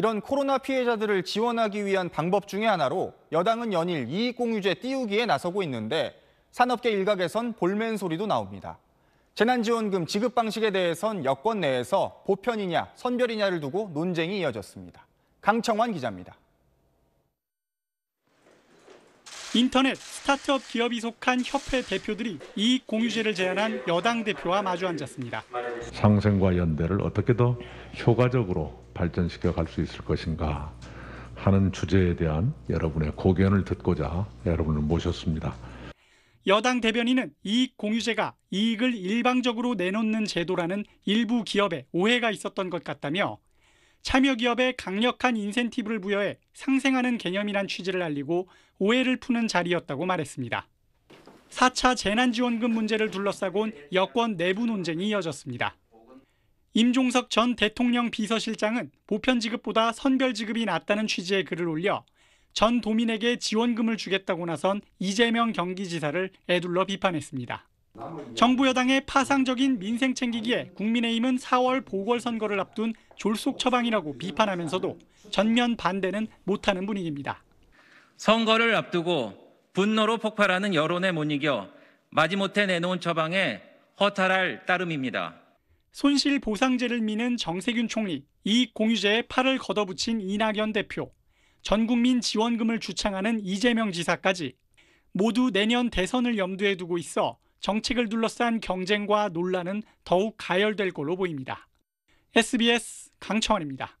이런 코로나 피해자들을 지원하기 위한 방법 중의 하나로 여당은 연일 이익공유제 띄우기에 나서고 있는데 산업계 일각에선 볼멘 소리도 나옵니다. 재난지원금 지급 방식에 대해선 여권 내에서 보편이냐 선별이냐를 두고 논쟁이 이어졌습니다. 강청환 기자입니다. 인터넷 스타트업 기업이 속한 협회 대표들이 이익 공유제를 제안한 여당 대표와 마주 앉았습니다. 상생과 연대를 어떻게 더 효과적으로 발전시켜 갈 수 있을 것인가 하는 주제에 대한 여러분의 고견을 듣고자 여러분을 모셨습니다. 여당 대변인은 이익 공유제가 이익을 일방적으로 내놓는 제도라는 일부 기업에 오해가 있었던 것 같다며 참여 기업에 강력한 인센티브를 부여해 상생하는 개념이란 취지를 알리고 오해를 푸는 자리였다고 말했습니다. 4차 재난지원금 문제를 둘러싸고 온 여권 내부 논쟁이 이어졌습니다. 임종석 전 대통령 비서실장은 보편지급보다 선별지급이 낫다는 취지의 글을 올려 전 도민에게 지원금을 주겠다고 나선 이재명 경기지사를 애둘러 비판했습니다. 정부 여당의 파상적인 민생 챙기기에 국민의힘은 4월 보궐선거를 앞둔 졸속 처방이라고 비판하면서도 전면 반대는 못하는 분위기입니다. 선거를 앞두고 분노로 폭발하는 여론에 못 이겨 마지못해 내놓은 처방에 허탈할 따름입니다. 손실 보상제를 미는 정세균 총리, 이익 공유제에 팔을 걷어붙인 이낙연 대표, 전국민 지원금을 주창하는 이재명 지사까지 모두 내년 대선을 염두에 두고 있어 정책을 둘러싼 경쟁과 논란은 더욱 가열될 것으로 보입니다. SBS 강청원입니다.